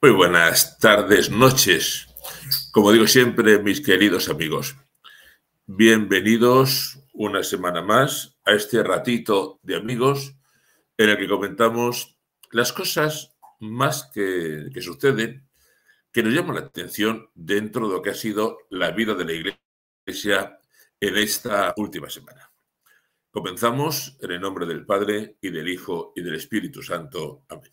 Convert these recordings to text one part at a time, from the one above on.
Muy buenas tardes, noches. Como digo siempre, mis queridos amigos, bienvenidos una semana más a este ratito de amigos en el que comentamos las cosas más que, suceden, que nos llaman la atención dentro de lo que ha sido la vida de la Iglesia en esta última semana. Comenzamos en el nombre del Padre y del Hijo y del Espíritu Santo. Amén.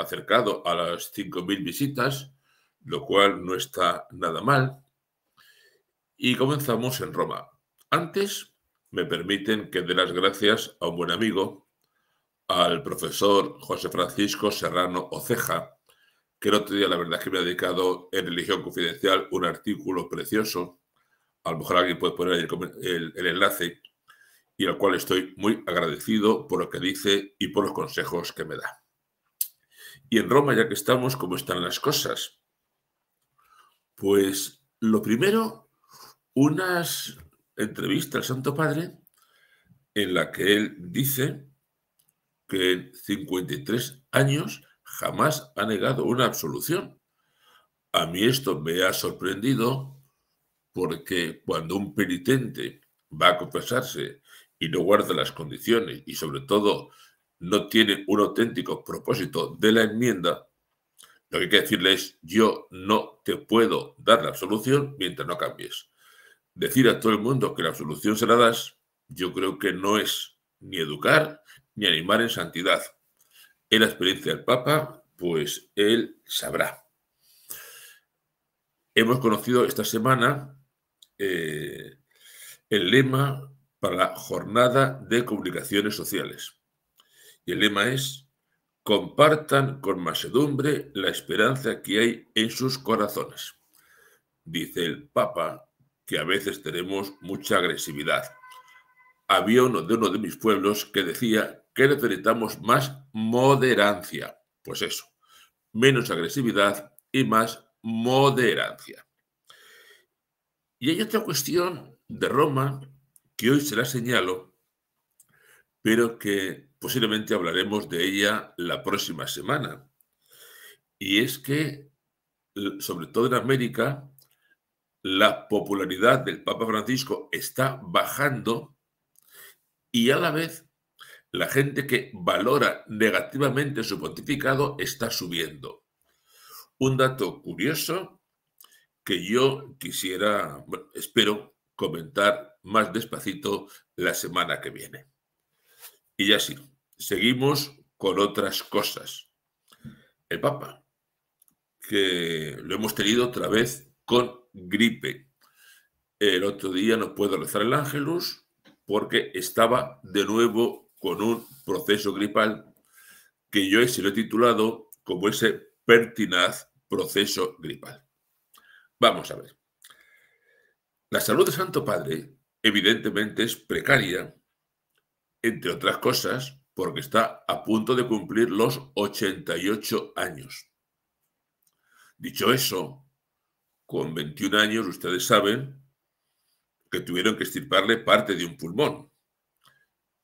acercado a las 5.000 visitas, lo cual no está nada mal. Y comenzamos en Roma. Antes, me permiten que dé las gracias a un buen amigo, al profesor José Francisco Serrano Oceja, que el otro día la verdad que me ha dedicado en Religión Confidencial un artículo precioso, a lo mejor alguien puede poner el enlace, y al cual estoy muy agradecido por lo que dice y por los consejos que me da. Y en Roma, ya que estamos, ¿cómo están las cosas? Pues lo primero, unas entrevistas al Santo Padre en la que él dice que en 53 años jamás ha negado una absolución. A mí esto me ha sorprendido porque cuando un penitente va a confesarse y no guarda las condiciones y sobre todo no tiene un auténtico propósito de la enmienda, lo que hay que decirle es yo no te puedo dar la absolución mientras no cambies. Decir a todo el mundo que la absolución se la das, yo creo que no es ni educar ni animar en santidad. En la experiencia del Papa, pues él sabrá. Hemos conocido esta semana eh, el lema para la jornada de comunicaciones sociales. Y el lema es, compartan con masedumbre la esperanza que hay en sus corazones. Dice el Papa que a veces tenemos mucha agresividad. Había uno de uno de mis pueblos que decía que necesitamos más moderancia. Pues eso, menos agresividad y más moderancia. Y hay otra cuestión de Roma que hoy se la señalo pero que posiblemente hablaremos de ella la próxima semana. Y es que, sobre todo en América, la popularidad del Papa Francisco está bajando y a la vez la gente que valora negativamente su pontificado está subiendo. Un dato curioso que yo quisiera, espero comentar más despacito la semana que viene. Y ya sí, seguimos con otras cosas. El Papa, que lo hemos tenido otra vez con gripe. El otro día no puedo rezar el ángelus porque estaba de nuevo con un proceso gripal que yo se lo he titulado como ese pertinaz proceso gripal. Vamos a ver. La salud de Santo Padre evidentemente es precaria entre otras cosas, porque está a punto de cumplir los 88 años. Dicho eso, con 21 años ustedes saben que tuvieron que extirparle parte de un pulmón.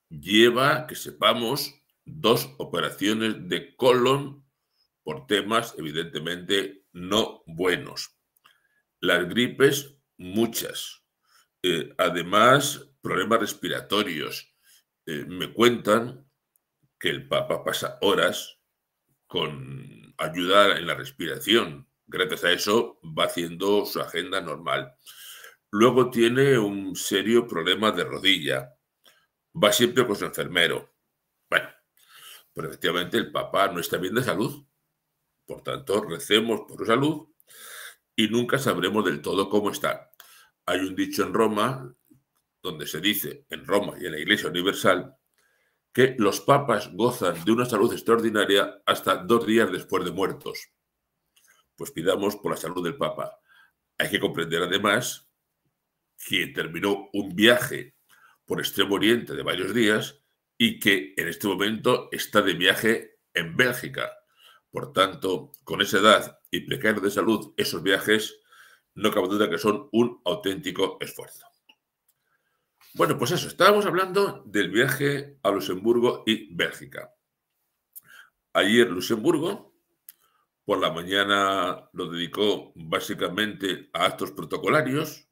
Lleva, que sepamos, dos operaciones de colon por temas evidentemente no buenos. Las gripes, muchas. Eh, además, problemas respiratorios, eh, me cuentan que el Papa pasa horas con ayuda en la respiración. Gracias a eso va haciendo su agenda normal. Luego tiene un serio problema de rodilla. Va siempre con su enfermero. Bueno, pero efectivamente el Papa no está bien de salud. Por tanto, recemos por su salud y nunca sabremos del todo cómo está. Hay un dicho en Roma donde se dice en Roma y en la Iglesia Universal que los papas gozan de una salud extraordinaria hasta dos días después de muertos. Pues pidamos por la salud del papa. Hay que comprender además que terminó un viaje por Extremo Oriente de varios días y que en este momento está de viaje en Bélgica. Por tanto, con esa edad y precario de salud, esos viajes no cabe duda que son un auténtico esfuerzo. Bueno, pues eso, estábamos hablando del viaje a Luxemburgo y Bélgica. Ayer Luxemburgo, por la mañana lo dedicó básicamente a actos protocolarios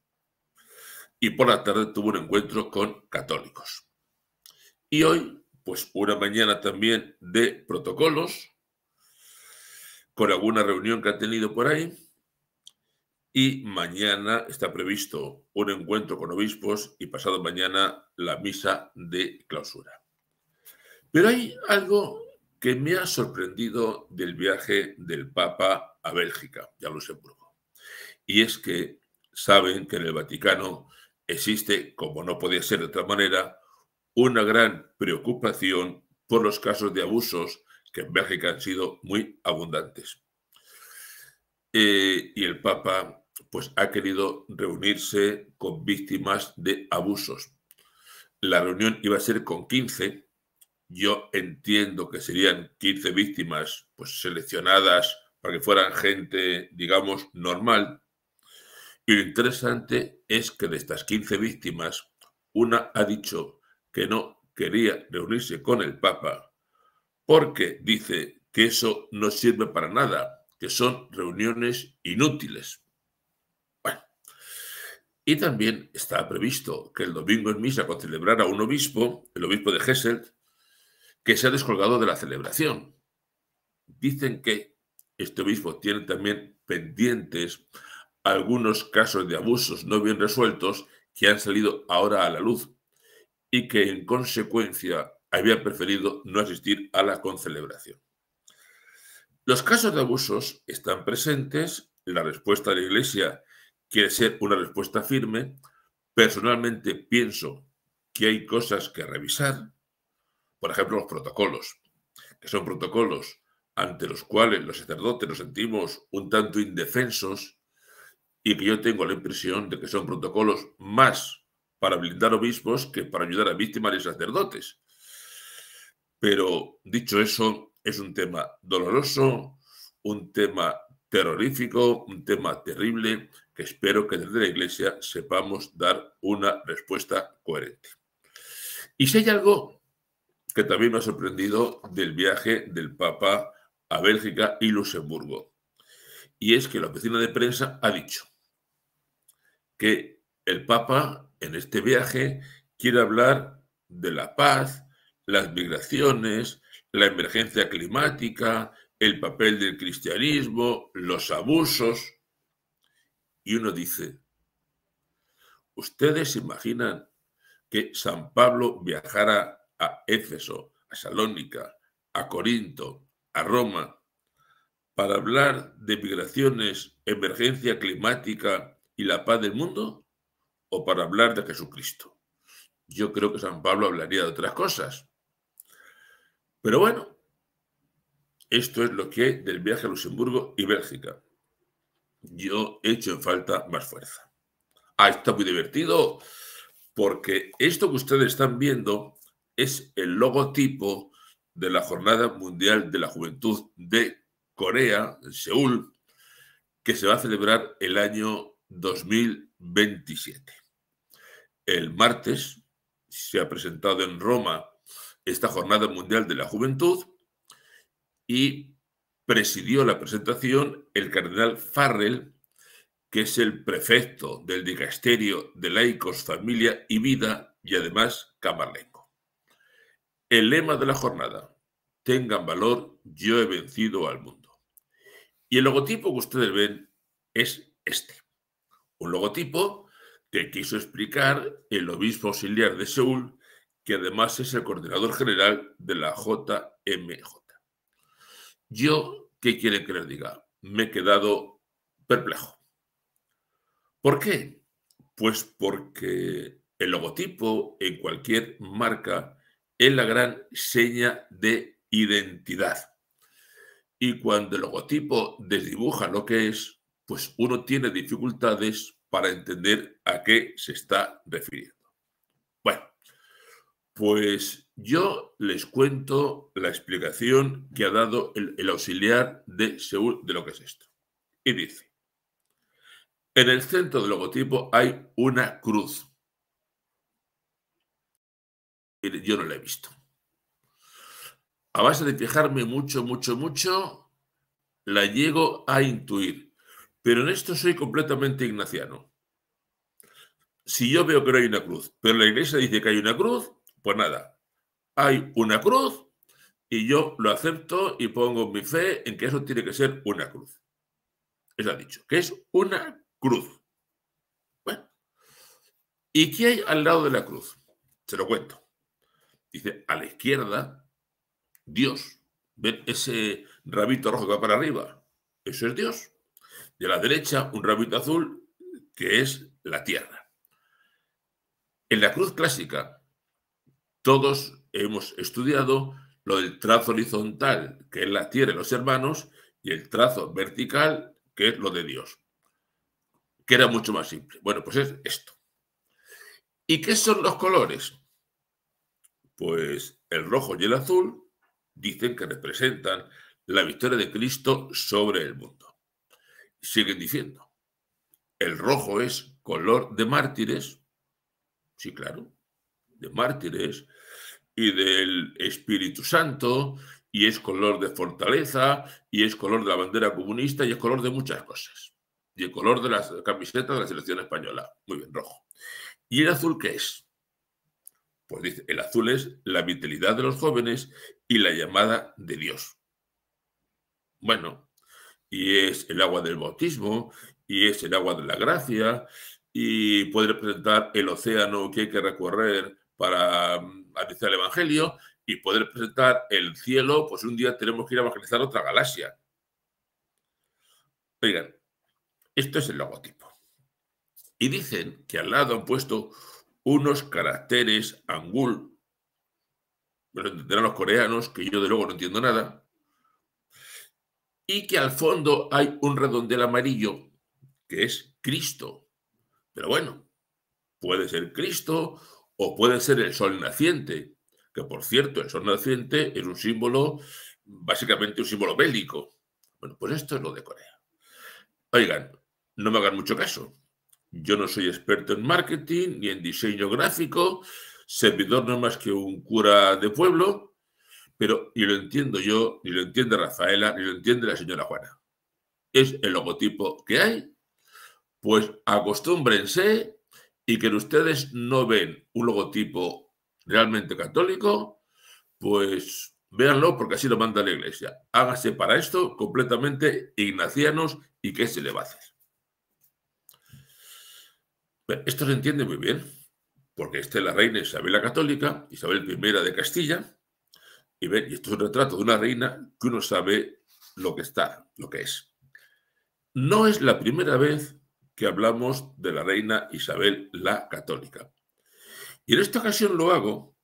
y por la tarde tuvo un encuentro con católicos. Y hoy, pues una mañana también de protocolos, con alguna reunión que ha tenido por ahí, y mañana está previsto un encuentro con obispos y pasado mañana la misa de clausura. Pero hay algo que me ha sorprendido del viaje del Papa a Bélgica lo sé Luxemburgo. Y es que saben que en el Vaticano existe, como no podía ser de otra manera, una gran preocupación por los casos de abusos que en Bélgica han sido muy abundantes. Eh, y el Papa pues ha querido reunirse con víctimas de abusos. La reunión iba a ser con 15. Yo entiendo que serían 15 víctimas pues, seleccionadas para que fueran gente, digamos, normal. Y lo interesante es que de estas 15 víctimas, una ha dicho que no quería reunirse con el Papa porque dice que eso no sirve para nada, que son reuniones inútiles. Y también está previsto que el domingo en misa a un obispo, el obispo de Gesselt, que se ha descolgado de la celebración. Dicen que este obispo tiene también pendientes algunos casos de abusos no bien resueltos que han salido ahora a la luz y que en consecuencia había preferido no asistir a la concelebración. Los casos de abusos están presentes, la respuesta de la Iglesia quiere ser una respuesta firme. Personalmente pienso que hay cosas que revisar, por ejemplo, los protocolos, que son protocolos ante los cuales los sacerdotes nos sentimos un tanto indefensos y que yo tengo la impresión de que son protocolos más para blindar obispos que para ayudar a víctimas y sacerdotes. Pero dicho eso, es un tema doloroso, un tema terrorífico, un tema terrible que espero que desde la Iglesia sepamos dar una respuesta coherente. Y si hay algo que también me ha sorprendido del viaje del Papa a Bélgica y Luxemburgo, y es que la oficina de prensa ha dicho que el Papa en este viaje quiere hablar de la paz, las migraciones, la emergencia climática, el papel del cristianismo, los abusos, y uno dice, ¿ustedes imaginan que San Pablo viajara a Éfeso, a Salónica, a Corinto, a Roma, para hablar de migraciones, emergencia climática y la paz del mundo? ¿O para hablar de Jesucristo? Yo creo que San Pablo hablaría de otras cosas. Pero bueno, esto es lo que del viaje a Luxemburgo y Bélgica. Yo he hecho en falta más fuerza. Ah, está muy divertido, porque esto que ustedes están viendo es el logotipo de la Jornada Mundial de la Juventud de Corea, en Seúl, que se va a celebrar el año 2027. El martes se ha presentado en Roma esta Jornada Mundial de la Juventud y presidió la presentación el cardenal Farrell, que es el prefecto del dicasterio de laicos, familia y vida y además Camarlenco. El lema de la jornada, tengan valor, yo he vencido al mundo. Y el logotipo que ustedes ven es este, un logotipo que quiso explicar el obispo auxiliar de Seúl, que además es el coordinador general de la JMJ. Yo, ¿qué quiere que les diga? Me he quedado perplejo. ¿Por qué? Pues porque el logotipo en cualquier marca es la gran seña de identidad. Y cuando el logotipo desdibuja lo que es, pues uno tiene dificultades para entender a qué se está refiriendo. Bueno, pues yo les cuento la explicación que ha dado el, auxiliar de Seúl de lo que es esto. Y dice, en el centro del logotipo hay una cruz. Y Yo no la he visto. A base de fijarme mucho, mucho, mucho, la llego a intuir. Pero en esto soy completamente ignaciano. Si yo veo que no hay una cruz, pero la iglesia dice que hay una cruz, pues nada, hay una cruz y yo lo acepto y pongo mi fe en que eso tiene que ser una cruz. Eso ha dicho, que es una cruz. Bueno, ¿y qué hay al lado de la cruz? Se lo cuento. Dice, a la izquierda, Dios. ¿Ven ese rabito rojo que va para arriba? Eso es Dios. Y a la derecha, un rabito azul, que es la tierra. En la cruz clásica, todos hemos estudiado lo del trazo horizontal, que es la tierra de los hermanos, y el trazo vertical, que es lo de Dios, que era mucho más simple. Bueno, pues es esto. ¿Y qué son los colores? Pues el rojo y el azul dicen que representan la victoria de Cristo sobre el mundo. Siguen diciendo, el rojo es color de mártires, sí, claro, de mártires, y del Espíritu Santo, y es color de fortaleza, y es color de la bandera comunista, y es color de muchas cosas. Y el color de las camisetas de la selección española. Muy bien, rojo. ¿Y el azul qué es? Pues dice, el azul es la vitalidad de los jóvenes y la llamada de Dios. Bueno, y es el agua del bautismo, y es el agua de la gracia, y puede representar el océano que hay que recorrer para dice el Evangelio y poder presentar el cielo, pues un día tenemos que ir a evangelizar otra galaxia. Oigan, esto es el logotipo. Y dicen que al lado han puesto unos caracteres angul, ...pero entenderán los coreanos, que yo de luego no entiendo nada, y que al fondo hay un redondel amarillo, que es Cristo. Pero bueno, puede ser Cristo o puede ser el sol naciente, que por cierto, el sol naciente es un símbolo, básicamente un símbolo bélico. Bueno, pues esto es lo de Corea. Oigan, no me hagan mucho caso. Yo no soy experto en marketing ni en diseño gráfico, servidor no más que un cura de pueblo, pero ni lo entiendo yo, ni lo entiende Rafaela, ni lo entiende la señora Juana. Es el logotipo que hay. Pues acostúmbrense y que ustedes no ven un logotipo realmente católico, pues véanlo porque así lo manda la Iglesia. Hágase para esto completamente ignacianos y que se le va a hacer. Esto se entiende muy bien, porque esta es la reina Isabel la Católica, Isabel I de Castilla, y, ven, y esto es un retrato de una reina que uno sabe lo que está, lo que es. No es la primera vez que hablamos de la reina Isabel la Católica. Y en esta ocasión lo hago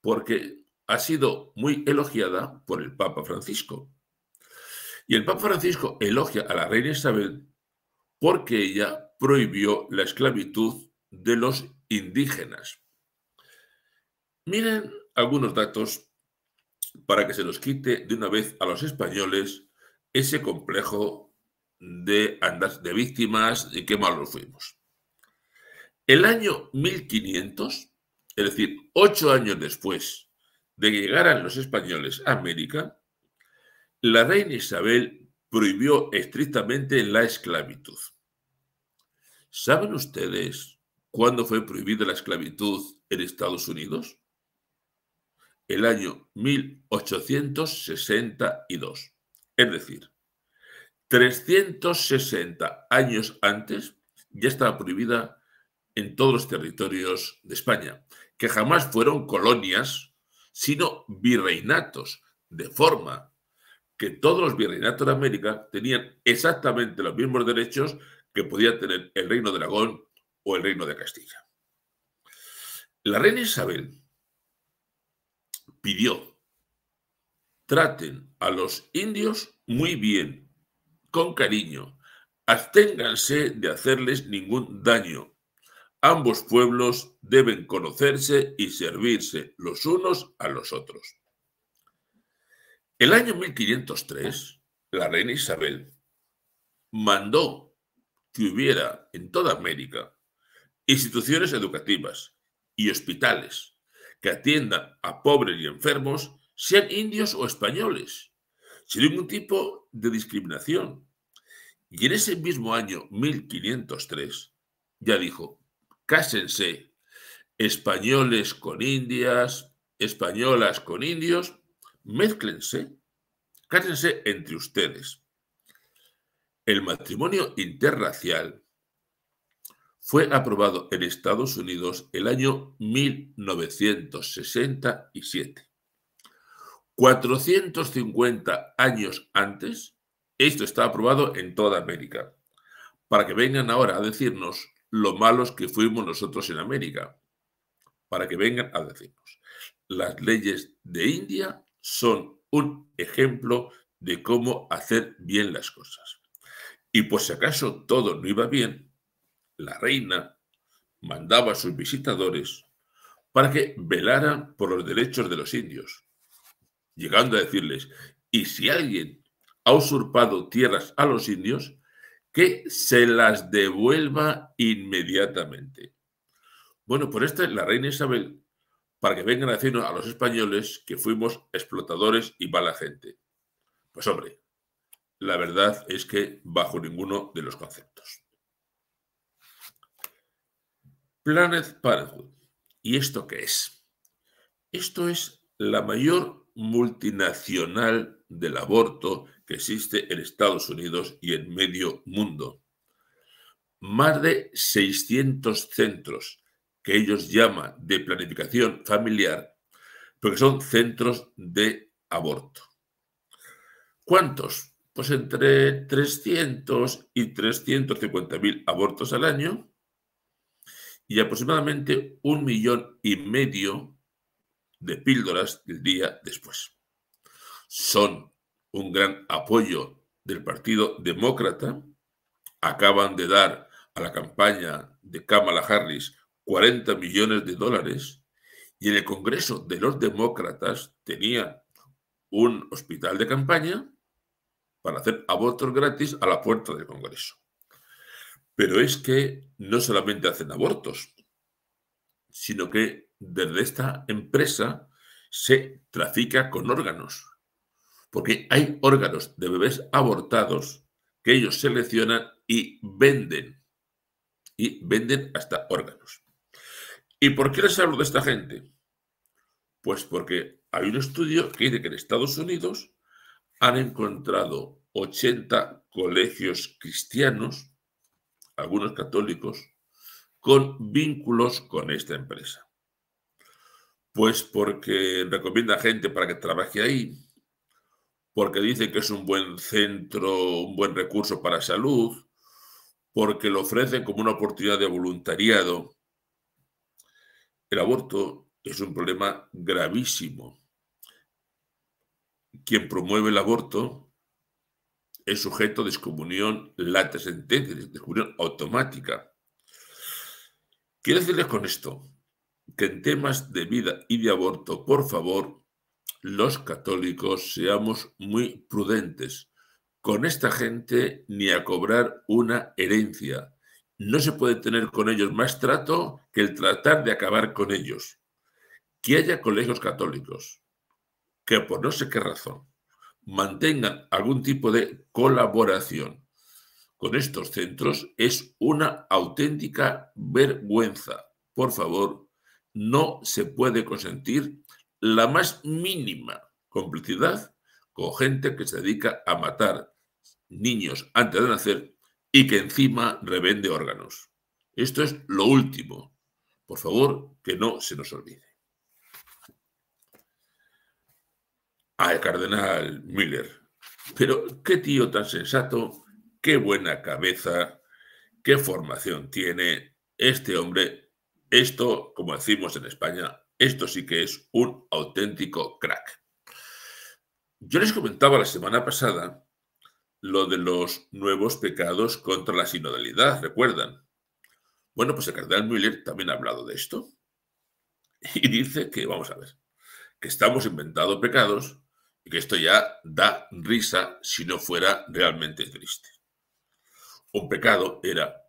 porque ha sido muy elogiada por el Papa Francisco. Y el Papa Francisco elogia a la reina Isabel porque ella prohibió la esclavitud de los indígenas. Miren algunos datos para que se nos quite de una vez a los españoles ese complejo de andar de víctimas y qué malos fuimos. El año 1500, es decir, ocho años después de que llegaran los españoles a América, la reina Isabel prohibió estrictamente la esclavitud. ¿Saben ustedes cuándo fue prohibida la esclavitud en Estados Unidos? El año 1862. Es decir, 360 años antes ya estaba prohibida en todos los territorios de España, que jamás fueron colonias, sino virreinatos, de forma que todos los virreinatos de América tenían exactamente los mismos derechos que podía tener el Reino de Aragón o el Reino de Castilla. La reina Isabel pidió, traten a los indios muy bien, con cariño. Absténganse de hacerles ningún daño. Ambos pueblos deben conocerse y servirse los unos a los otros. El año 1503, la reina Isabel mandó que hubiera en toda América instituciones educativas y hospitales que atiendan a pobres y enfermos, sean indios o españoles, sin ningún tipo de discriminación. Y en ese mismo año, 1503, ya dijo, cásense españoles con indias, españolas con indios, mezclense, cásense entre ustedes. El matrimonio interracial fue aprobado en Estados Unidos el año 1967 450 años antes, esto está aprobado en toda América. Para que vengan ahora a decirnos lo malos que fuimos nosotros en América. Para que vengan a decirnos. Las leyes de India son un ejemplo de cómo hacer bien las cosas. Y por si acaso todo no iba bien, la reina mandaba a sus visitadores para que velaran por los derechos de los indios llegando a decirles, y si alguien ha usurpado tierras a los indios, que se las devuelva inmediatamente. Bueno, por esta la reina Isabel, para que vengan a decirnos a los españoles que fuimos explotadores y mala gente. Pues hombre, la verdad es que bajo ninguno de los conceptos. Planet Parenthood. ¿Y esto qué es? Esto es la mayor multinacional del aborto que existe en Estados Unidos y en medio mundo. Más de 600 centros que ellos llaman de planificación familiar, porque son centros de aborto. ¿Cuántos? Pues entre 300 y 350.000 mil abortos al año y aproximadamente un millón y medio de píldoras el día después. Son un gran apoyo del Partido Demócrata. Acaban de dar a la campaña de Kamala Harris 40 millones de dólares y en el Congreso de los Demócratas tenía un hospital de campaña para hacer abortos gratis a la puerta del Congreso. Pero es que no solamente hacen abortos, sino que desde esta empresa se trafica con órganos, porque hay órganos de bebés abortados que ellos seleccionan y venden, y venden hasta órganos. ¿Y por qué les hablo de esta gente? Pues porque hay un estudio que dice que en Estados Unidos han encontrado 80 colegios cristianos, algunos católicos, con vínculos con esta empresa. Pues porque recomienda gente para que trabaje ahí, porque dice que es un buen centro, un buen recurso para salud, porque lo ofrecen como una oportunidad de voluntariado. El aborto es un problema gravísimo. Quien promueve el aborto es sujeto de excomunión late sentencia, de automática. Quiero decirles con esto, que en temas de vida y de aborto, por favor, los católicos seamos muy prudentes. Con esta gente ni a cobrar una herencia. No se puede tener con ellos más trato que el tratar de acabar con ellos. Que haya colegios católicos que por no sé qué razón mantengan algún tipo de colaboración con estos centros es una auténtica vergüenza. Por favor, no se puede consentir la más mínima complicidad con gente que se dedica a matar niños antes de nacer y que encima revende órganos. Esto es lo último. Por favor, que no se nos olvide. Al cardenal Miller. Pero qué tío tan sensato, qué buena cabeza, qué formación tiene. Este hombre esto, como decimos en España, esto sí que es un auténtico crack. Yo les comentaba la semana pasada lo de los nuevos pecados contra la sinodalidad, ¿recuerdan? Bueno, pues el cardenal Müller también ha hablado de esto y dice que, vamos a ver, que estamos inventando pecados y que esto ya da risa si no fuera realmente triste. Un pecado era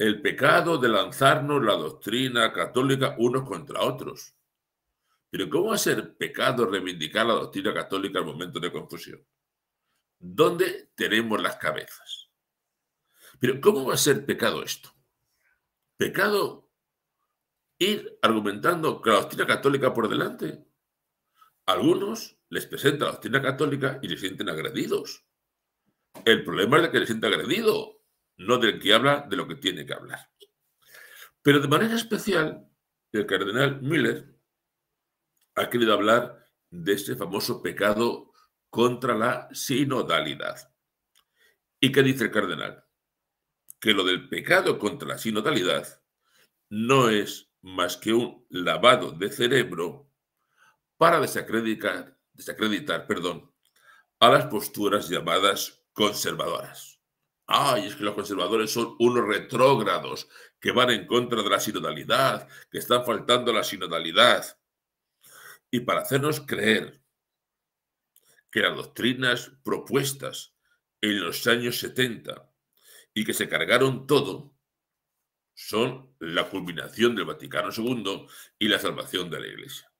el pecado de lanzarnos la doctrina católica unos contra otros. Pero ¿cómo va a ser pecado reivindicar la doctrina católica al momento de confusión? ¿Dónde tenemos las cabezas? Pero ¿cómo va a ser pecado esto? Pecado ir argumentando que la doctrina católica por delante. Algunos les presentan la doctrina católica y se sienten agredidos. El problema es que se siente agredido no del que habla de lo que tiene que hablar. Pero de manera especial, el cardenal Müller ha querido hablar de ese famoso pecado contra la sinodalidad. ¿Y qué dice el cardenal? Que lo del pecado contra la sinodalidad no es más que un lavado de cerebro para desacreditar, desacreditar perdón, a las posturas llamadas conservadoras. Ay, es que los conservadores son unos retrógrados que van en contra de la sinodalidad, que están faltando la sinodalidad. Y para hacernos creer que las doctrinas propuestas en los años 70 y que se cargaron todo son la culminación del Vaticano II y la salvación de la Iglesia.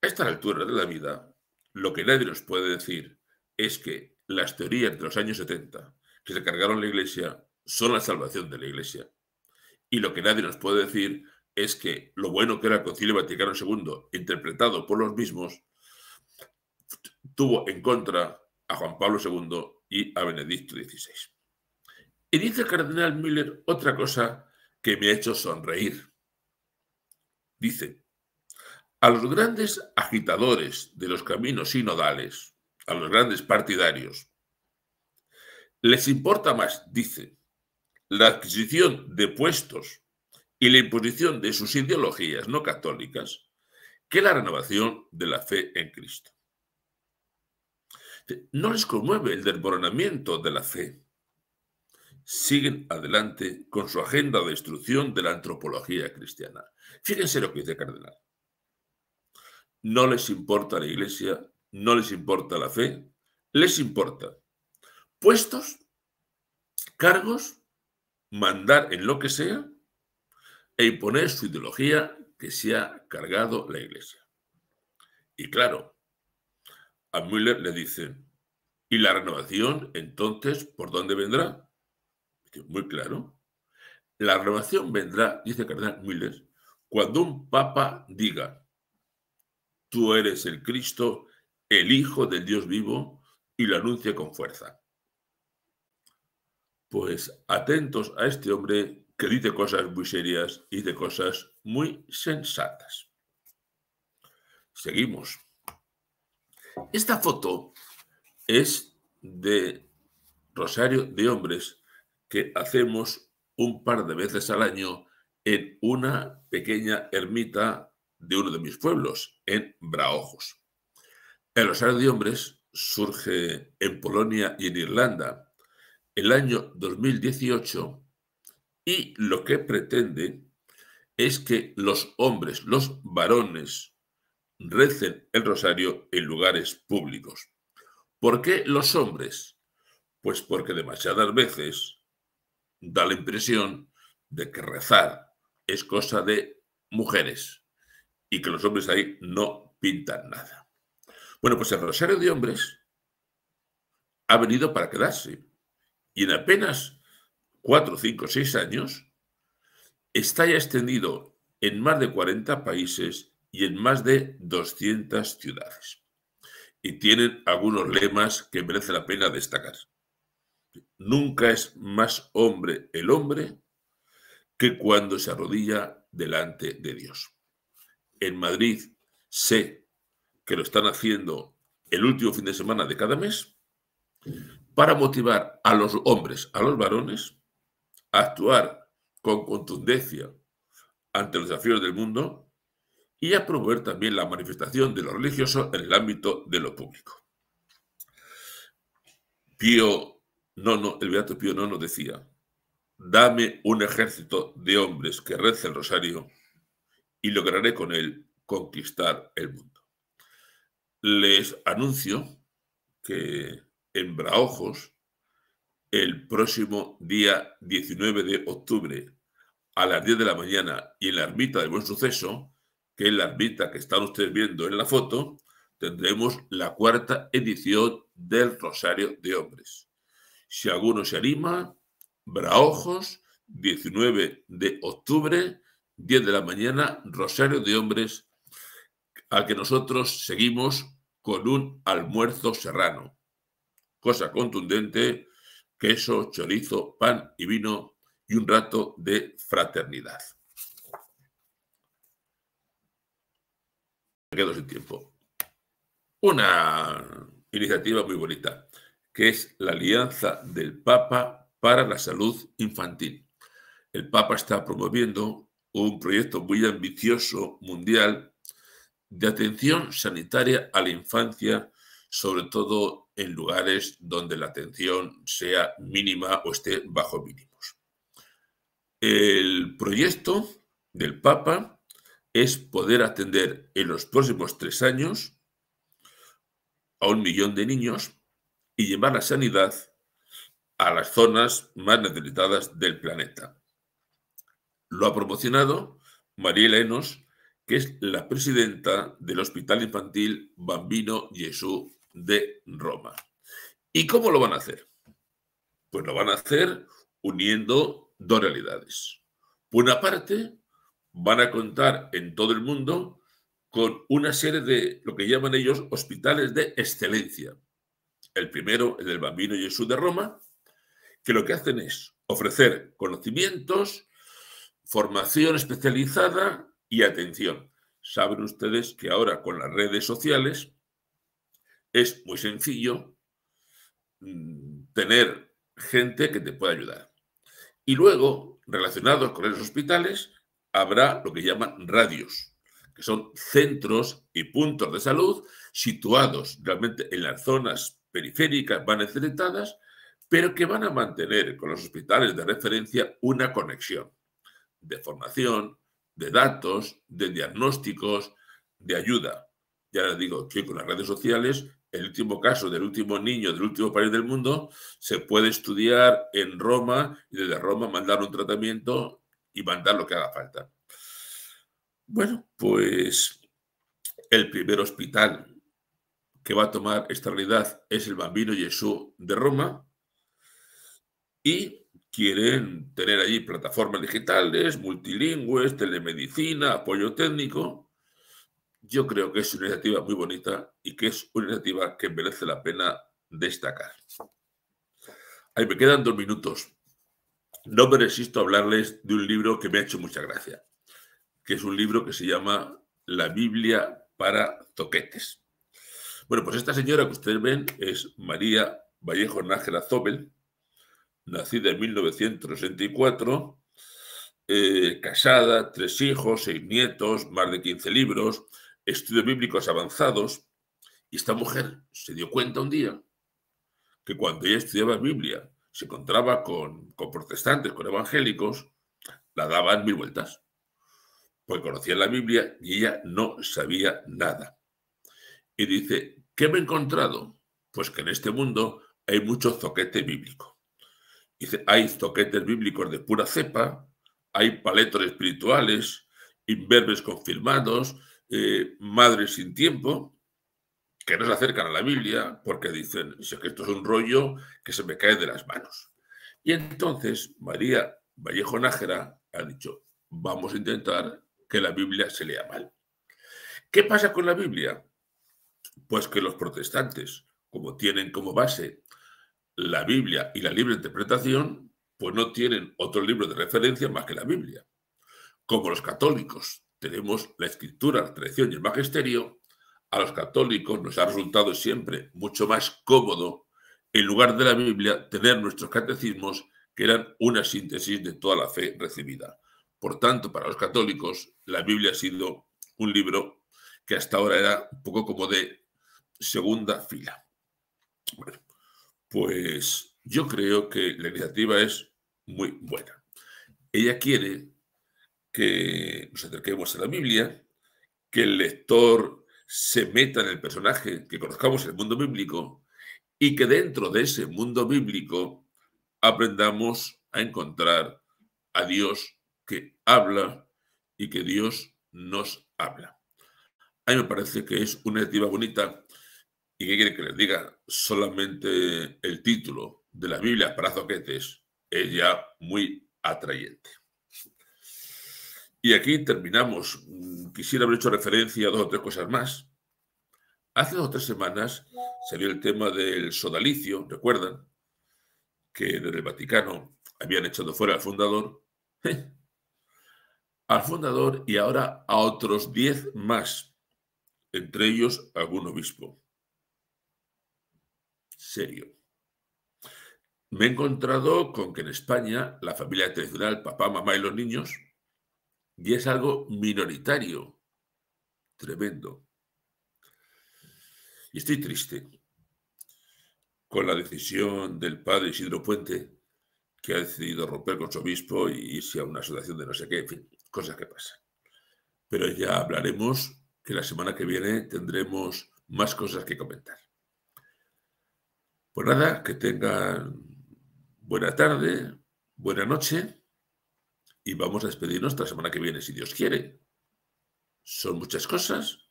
A esta altura de la vida, lo que nadie nos puede decir es que las teorías de los años 70 que se cargaron la Iglesia son la salvación de la Iglesia. Y lo que nadie nos puede decir es que lo bueno que era el Concilio Vaticano II, interpretado por los mismos, tuvo en contra a Juan Pablo II y a Benedicto XVI. Y dice el cardenal Miller otra cosa que me ha hecho sonreír. Dice, a los grandes agitadores de los caminos sinodales, a los grandes partidarios, les importa más, dice, la adquisición de puestos y la imposición de sus ideologías no católicas que la renovación de la fe en Cristo. No les conmueve el desmoronamiento de la fe. Siguen adelante con su agenda de destrucción de la antropología cristiana. Fíjense lo que dice el Cardenal. No les importa la Iglesia no les importa la fe, les importa puestos, cargos, mandar en lo que sea e imponer su ideología que se ha cargado la iglesia. Y claro, a Müller le dicen, ¿y la renovación entonces por dónde vendrá? Muy claro. La renovación vendrá, dice Cardenal Müller, cuando un papa diga, tú eres el Cristo, el Hijo del Dios vivo, y lo anuncia con fuerza. Pues atentos a este hombre que dice cosas muy serias y de cosas muy sensatas. Seguimos. Esta foto es de Rosario de Hombres que hacemos un par de veces al año en una pequeña ermita de uno de mis pueblos, en Braojos. El Rosario de Hombres surge en Polonia y en Irlanda el año 2018 y lo que pretende es que los hombres, los varones, recen el rosario en lugares públicos. ¿Por qué los hombres? Pues porque demasiadas veces da la impresión de que rezar es cosa de mujeres y que los hombres ahí no pintan nada. Bueno, pues el Rosario de Hombres ha venido para quedarse. Y en apenas cuatro, cinco, seis años, está ya extendido en más de 40 países y en más de 200 ciudades. Y tienen algunos lemas que merece la pena destacar. Nunca es más hombre el hombre que cuando se arrodilla delante de Dios. En Madrid, se que lo están haciendo el último fin de semana de cada mes, para motivar a los hombres, a los varones, a actuar con contundencia ante los desafíos del mundo y a promover también la manifestación de lo religioso en el ámbito de lo público. Pío Nono, el Beato Pío Nono decía, dame un ejército de hombres que rece el rosario y lograré con él conquistar el mundo les anuncio que en Braojos, el próximo día 19 de octubre a las 10 de la mañana y en la ermita de Buen Suceso, que es la ermita que están ustedes viendo en la foto, tendremos la cuarta edición del Rosario de Hombres. Si alguno se anima, Braojos, 19 de octubre, 10 de la mañana, Rosario de Hombres al que nosotros seguimos con un almuerzo serrano. Cosa contundente, queso, chorizo, pan y vino y un rato de fraternidad. Me quedo sin tiempo. Una iniciativa muy bonita, que es la Alianza del Papa para la Salud Infantil. El Papa está promoviendo un proyecto muy ambicioso mundial de atención sanitaria a la infancia, sobre todo en lugares donde la atención sea mínima o esté bajo mínimos. El proyecto del Papa es poder atender en los próximos tres años a un millón de niños y llevar la sanidad a las zonas más necesitadas del planeta. Lo ha promocionado María Enos, que es la presidenta del Hospital Infantil Bambino Jesús de Roma. ¿Y cómo lo van a hacer? Pues lo van a hacer uniendo dos realidades. Por una parte, van a contar en todo el mundo con una serie de lo que llaman ellos hospitales de excelencia. El primero, es el del Bambino Jesús de Roma, que lo que hacen es ofrecer conocimientos, formación especializada y atención, saben ustedes que ahora con las redes sociales es muy sencillo mm, tener gente que te pueda ayudar. Y luego, relacionados con los hospitales, habrá lo que llaman radios, que son centros y puntos de salud situados realmente en las zonas periféricas más necesitadas, pero que van a mantener con los hospitales de referencia una conexión de formación, de datos, de diagnósticos, de ayuda. Ya les digo que con las redes sociales, el último caso del último niño del último país del mundo se puede estudiar en Roma y desde Roma mandar un tratamiento y mandar lo que haga falta. Bueno, pues el primer hospital que va a tomar esta realidad es el Bambino Jesús de Roma y quieren tener allí plataformas digitales, multilingües, telemedicina, apoyo técnico. Yo creo que es una iniciativa muy bonita y que es una iniciativa que merece la pena destacar. Ahí me quedan dos minutos. No me resisto a hablarles de un libro que me ha hecho mucha gracia, que es un libro que se llama La Biblia para Toquetes. Bueno, pues esta señora que ustedes ven es María Vallejo Nájera Zobel, nacida en 1964, casada, tres hijos, seis nietos, más de 15 libros, estudios bíblicos avanzados. Y esta mujer se dio cuenta un día que cuando ella estudiaba Biblia, se encontraba con, con protestantes, con evangélicos, la daban mil vueltas, porque conocía la Biblia y ella no sabía nada. Y dice, ¿qué me he encontrado? Pues que en este mundo hay mucho zoquete bíblico. Dice, hay toquetes bíblicos de pura cepa, hay paletos espirituales, inverbes confirmados, eh, madres sin tiempo, que no se acercan a la Biblia porque dicen, si que esto es un rollo que se me cae de las manos. Y entonces María Vallejo Nájera ha dicho, vamos a intentar que la Biblia se lea mal. ¿Qué pasa con la Biblia? Pues que los protestantes, como tienen como base la Biblia y la libre interpretación, pues no tienen otro libro de referencia más que la Biblia. Como los católicos tenemos la escritura, la tradición y el magisterio, a los católicos nos ha resultado siempre mucho más cómodo, en lugar de la Biblia, tener nuestros catecismos, que eran una síntesis de toda la fe recibida. Por tanto, para los católicos, la Biblia ha sido un libro que hasta ahora era un poco como de segunda fila. Bueno, pues yo creo que la iniciativa es muy buena. Ella quiere que nos acerquemos a la Biblia, que el lector se meta en el personaje, que conozcamos el mundo bíblico y que dentro de ese mundo bíblico aprendamos a encontrar a Dios que habla y que Dios nos habla. A mí me parece que es una iniciativa bonita ¿Y qué quiere que les diga? Solamente el título de la Biblia para zoquetes es ya muy atrayente. Y aquí terminamos. Mm, quisiera haber hecho referencia a dos o tres cosas más. Hace dos o tres semanas se salió el tema del sodalicio, recuerdan, que en el Vaticano habían echado fuera al fundador, al fundador y ahora a otros diez más, entre ellos algún obispo serio. Me he encontrado con que en España la familia tradicional, papá, mamá y los niños, y es algo minoritario, tremendo. Y estoy triste con la decisión del padre Isidro Puente, que ha decidido romper con su obispo y irse a una asociación de no sé qué, en fin, cosas que pasan. Pero ya hablaremos, que la semana que viene tendremos más cosas que comentar. Pues nada, que tengan buena tarde, buena noche y vamos a despedirnos la semana que viene, si Dios quiere. Son muchas cosas,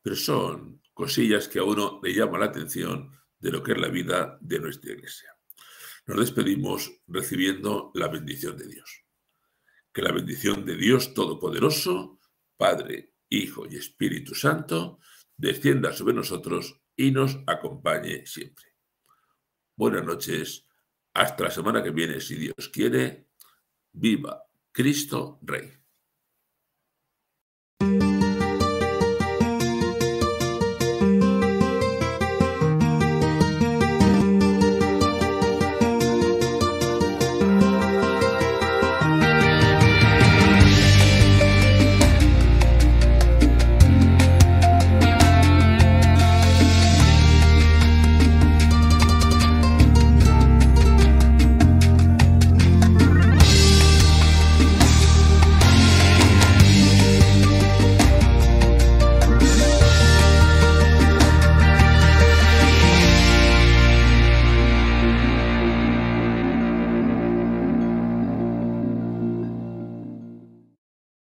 pero son cosillas que a uno le llama la atención de lo que es la vida de nuestra iglesia. Nos despedimos recibiendo la bendición de Dios. Que la bendición de Dios Todopoderoso, Padre, Hijo y Espíritu Santo, descienda sobre nosotros y nos acompañe siempre. Buenas noches. Hasta la semana que viene, si Dios quiere. Viva Cristo Rey.